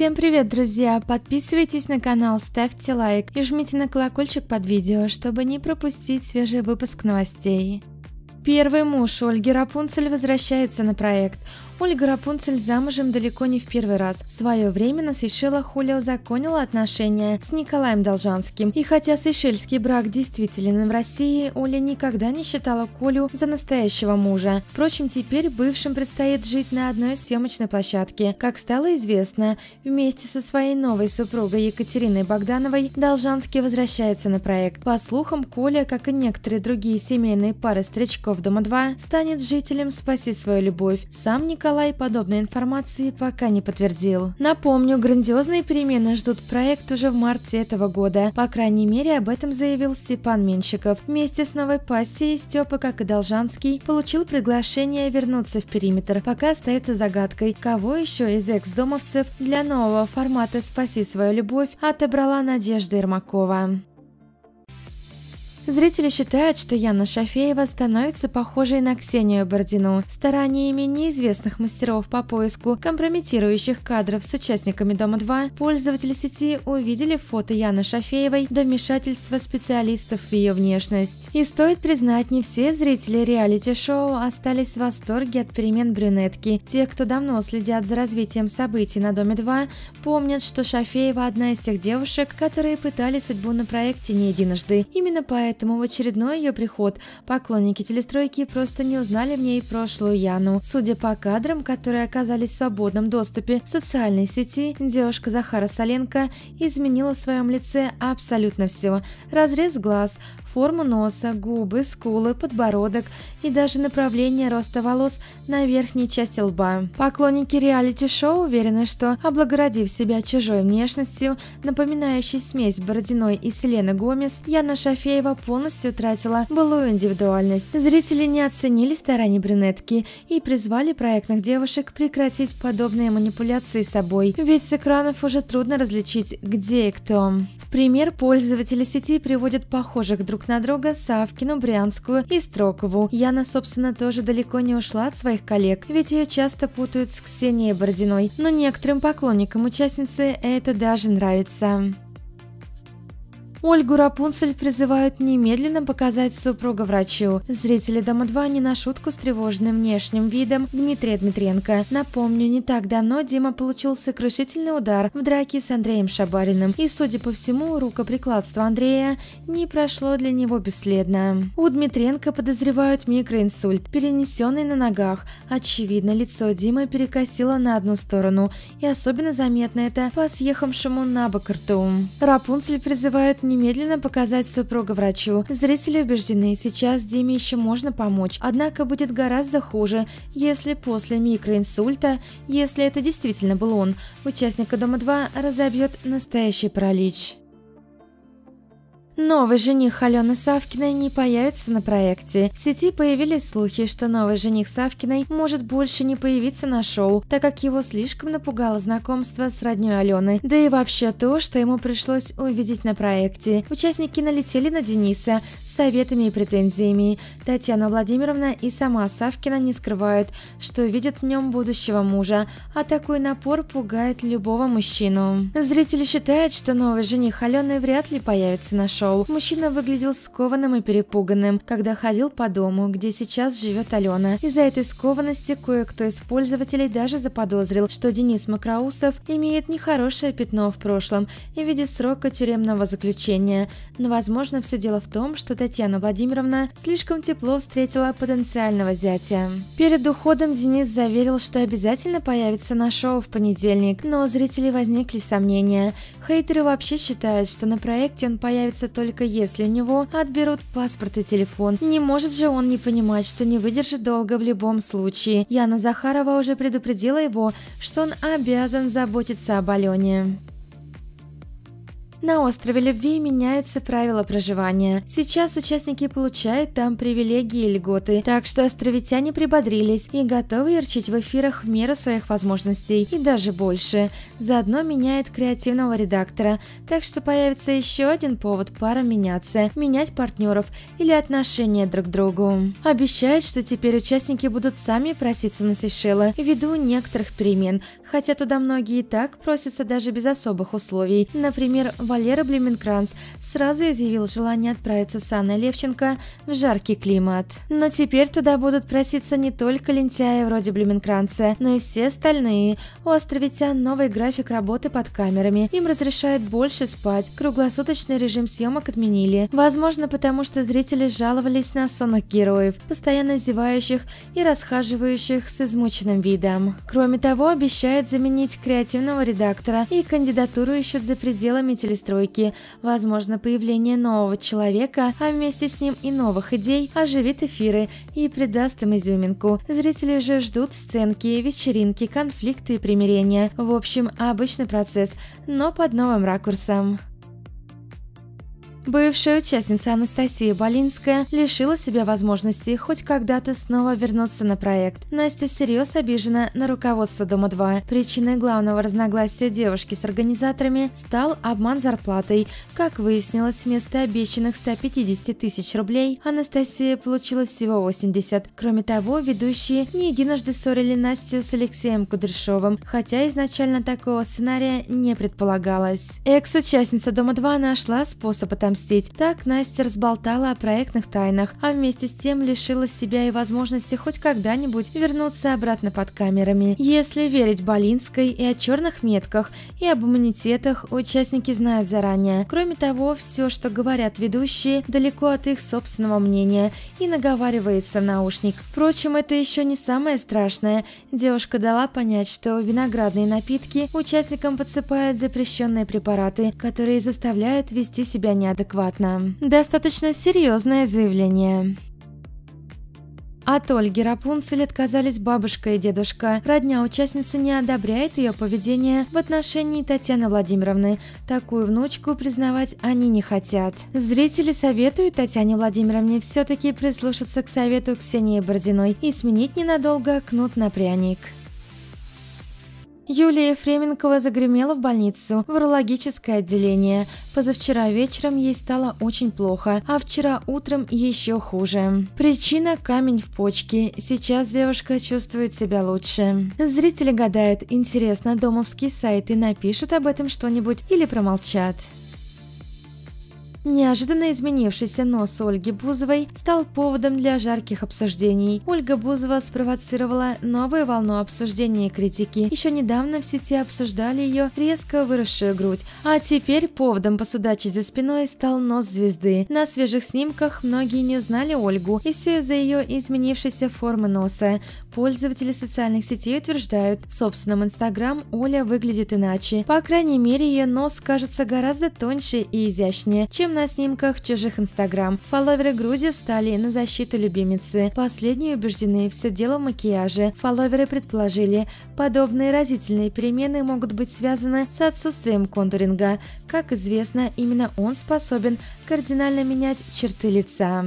Всем привет, друзья! Подписывайтесь на канал, ставьте лайк и жмите на колокольчик под видео, чтобы не пропустить свежий выпуск новостей. Первый муж Ольги Рапунцель возвращается на проект. Ольга Рапунцель замужем далеко не в первый раз. В свое время на Сейшелах Хуля узаконила отношения с Николаем Должанским. И хотя сейшельский брак действителен в России, Оля никогда не считала Колю за настоящего мужа. Впрочем, теперь бывшим предстоит жить на одной съемочной площадке. Как стало известно, вместе со своей новой супругой Екатериной Богдановой Должанский возвращается на проект. По слухам, Коля, как и некоторые другие семейные пары стречков Дома-2, станет жителем «Спаси свою любовь». Сам Николай Николай подобной информации пока не подтвердил. Напомню, грандиозные перемены ждут проект уже в марте этого года. По крайней мере, об этом заявил Степан Менщиков. Вместе с новой пассией Степа, как и Должанский, получил приглашение вернуться в периметр. Пока остается загадкой, кого еще из экс-домовцев для нового формата «Спаси свою любовь» отобрала Надежда Ермакова. Зрители считают, что Яна Шафеева становится похожей на Ксению Бордину. Стараниями неизвестных мастеров по поиску компрометирующих кадров с участниками «Дома-2» пользователи сети увидели фото Яны Шафеевой до вмешательства специалистов в ее внешность. И стоит признать, не все зрители реалити-шоу остались в восторге от перемен брюнетки. Те, кто давно следят за развитием событий на «Доме-2», помнят, что Шафеева одна из тех девушек, которые пытали судьбу на проекте не единожды. Именно поэтому поэтому в очередной ее приход поклонники телестройки просто не узнали в ней прошлую Яну. Судя по кадрам, которые оказались в свободном доступе в социальной сети, девушка Захара Соленко изменила в своем лице абсолютно все. Разрез глаз, форму носа, губы, скулы, подбородок и даже направление роста волос на верхней части лба. Поклонники реалити-шоу уверены, что, облагородив себя чужой внешностью, напоминающей смесь Бородиной и Селены Гомес, Яна Шафеева полностью тратила былую индивидуальность. Зрители не оценили старания брюнетки и призвали проектных девушек прекратить подобные манипуляции собой, ведь с экранов уже трудно различить, где и кто. В пример пользователи сети приводят похожих друг друг на друга Савкину, Брянскую и Строкову. Яна, собственно, тоже далеко не ушла от своих коллег, ведь ее часто путают с Ксенией Бородиной, но некоторым поклонникам участницы это даже нравится. Ольгу Рапунцель призывают немедленно показать супруга врачу. Зрители Дома 2 не на шутку с тревожным внешним видом Дмитрия Дмитренко. Напомню, не так давно Дима получил сокрушительный удар в драке с Андреем Шабариным. И, судя по всему, рукоприкладство Андрея не прошло для него бесследно. У Дмитренко подозревают микроинсульт, перенесенный на ногах. Очевидно, лицо Димы перекосило на одну сторону. И особенно заметно это по съехавшему на бок рту. Рапунцель призывает немедленно показать супруга врачу. Зрители убеждены, сейчас Диме еще можно помочь, однако будет гораздо хуже, если после микроинсульта, если это действительно был он, участника Дома-2 разобьет настоящий паралич. Новый жених Алены Савкиной не появится на проекте. В сети появились слухи, что новый жених Савкиной может больше не появиться на шоу, так как его слишком напугало знакомство с роднёй Алены, да и вообще то, что ему пришлось увидеть на проекте. Участники налетели на Дениса с советами и претензиями. Татьяна Владимировна и сама Савкина не скрывают, что видят в нем будущего мужа, а такой напор пугает любого мужчину. Зрители считают, что новый жених Алены вряд ли появится на шоу шоу. Мужчина выглядел скованным и перепуганным, когда ходил по дому, где сейчас живет Алена. Из-за этой скованности кое-кто из пользователей даже заподозрил, что Денис Макроусов имеет нехорошее пятно в прошлом и в виде срока тюремного заключения. Но, возможно, все дело в том, что Татьяна Владимировна слишком тепло встретила потенциального зятя. Перед уходом Денис заверил, что обязательно появится на шоу в понедельник, но у зрителей возникли сомнения. Хейтеры вообще считают, что на проекте он появится только только если у него отберут паспорт и телефон. Не может же он не понимать, что не выдержит долго в любом случае. Яна Захарова уже предупредила его, что он обязан заботиться об Алене. На острове любви меняются правила проживания. Сейчас участники получают там привилегии и льготы, так что островитяне прибодрились и готовы ярчить в эфирах в меру своих возможностей и даже больше. Заодно меняют креативного редактора, так что появится еще один повод пара меняться, менять партнеров или отношения друг к другу. Обещают, что теперь участники будут сами проситься на Сейшелы ввиду некоторых перемен, хотя туда многие и так просятся даже без особых условий. Например, в Валера Блюменкранц сразу изъявил желание отправиться с Анной Левченко в жаркий климат. Но теперь туда будут проситься не только лентяи вроде Блюменкранца, но и все остальные. У островитян новый график работы под камерами. Им разрешают больше спать, круглосуточный режим съемок отменили. Возможно, потому что зрители жаловались на сонных героев, постоянно зевающих и расхаживающих с измученным видом. Кроме того, обещают заменить креативного редактора и кандидатуру ищут за пределами телесериала перестройки. Возможно, появление нового человека, а вместе с ним и новых идей, оживит эфиры и придаст им изюминку. Зрители же ждут сценки, вечеринки, конфликты и примирения. В общем, обычный процесс, но под новым ракурсом. Бывшая участница Анастасия Болинская лишила себя возможности хоть когда-то снова вернуться на проект. Настя всерьез обижена на руководство Дома-2. Причиной главного разногласия девушки с организаторами стал обман зарплатой. Как выяснилось, вместо обещанных 150 тысяч рублей Анастасия получила всего 80. Кроме того, ведущие не единожды ссорили Настю с Алексеем Кудряшовым, хотя изначально такого сценария не предполагалось. Экс-участница Дома-2 нашла способ отомстить отомстить. Так Настя разболтала о проектных тайнах, а вместе с тем лишила себя и возможности хоть когда-нибудь вернуться обратно под камерами. Если верить Болинской и о черных метках, и об иммунитетах участники знают заранее. Кроме того, все, что говорят ведущие, далеко от их собственного мнения и наговаривается в наушник. Впрочем, это еще не самое страшное. Девушка дала понять, что виноградные напитки участникам подсыпают запрещенные препараты, которые заставляют вести себя неадекватно неадекватно. Достаточно серьезное заявление. От Ольги Рапунцель отказались бабушка и дедушка. Родня участницы не одобряет ее поведение в отношении Татьяны Владимировны. Такую внучку признавать они не хотят. Зрители советуют Татьяне Владимировне все-таки прислушаться к совету Ксении Бородиной и сменить ненадолго кнут на пряник. Юлия Фременкова загремела в больницу, в урологическое отделение. Позавчера вечером ей стало очень плохо, а вчера утром еще хуже. Причина – камень в почке. Сейчас девушка чувствует себя лучше. Зрители гадают, интересно, домовские сайты напишут об этом что-нибудь или промолчат. Неожиданно изменившийся нос Ольги Бузовой стал поводом для жарких обсуждений. Ольга Бузова спровоцировала новую волну обсуждений и критики. Еще недавно в сети обсуждали ее резко выросшую грудь, а теперь поводом посудачить за спиной стал нос звезды. На свежих снимках многие не узнали Ольгу, и все из-за ее изменившейся формы носа. Пользователи социальных сетей утверждают, в собственном инстаграм Оля выглядит иначе. По крайней мере, ее нос кажется гораздо тоньше и изящнее, чем чем на снимках чужих инстаграм. Фолловеры Груди встали на защиту любимицы. Последние убеждены, все дело в макияже. Фолловеры предположили, подобные разительные перемены могут быть связаны с отсутствием контуринга. Как известно, именно он способен кардинально менять черты лица.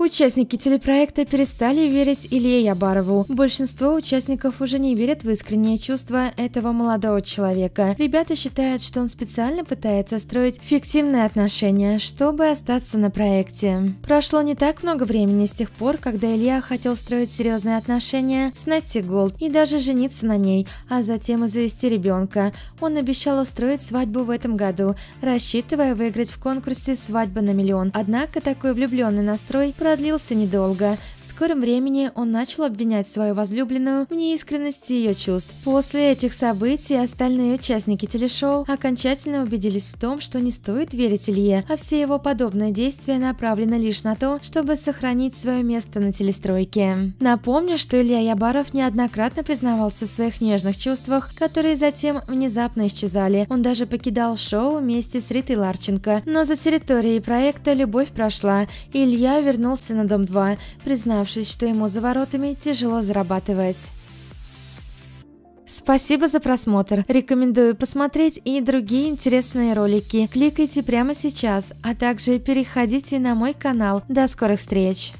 Участники телепроекта перестали верить Илье Ябарову. Большинство участников уже не верят в искренние чувства этого молодого человека. Ребята считают, что он специально пытается строить фиктивные отношения, чтобы остаться на проекте. Прошло не так много времени с тех пор, когда Илья хотел строить серьезные отношения с Настей Голд и даже жениться на ней, а затем и завести ребенка. Он обещал устроить свадьбу в этом году, рассчитывая выиграть в конкурсе «Свадьба на миллион». Однако такой влюбленный настрой – продлился недолго, в скором времени он начал обвинять свою возлюбленную в неискренности ее чувств. После этих событий остальные участники телешоу окончательно убедились в том, что не стоит верить Илье, а все его подобные действия направлены лишь на то, чтобы сохранить свое место на телестройке. Напомню, что Илья Ябаров неоднократно признавался в своих нежных чувствах, которые затем внезапно исчезали. Он даже покидал шоу вместе с Ритой Ларченко. Но за территорией проекта любовь прошла, и Илья вернулся на Дом-2, признав признавшись, что ему за воротами тяжело зарабатывать. Спасибо за просмотр. Рекомендую посмотреть и другие интересные ролики. Кликайте прямо сейчас, а также переходите на мой канал. До скорых встреч!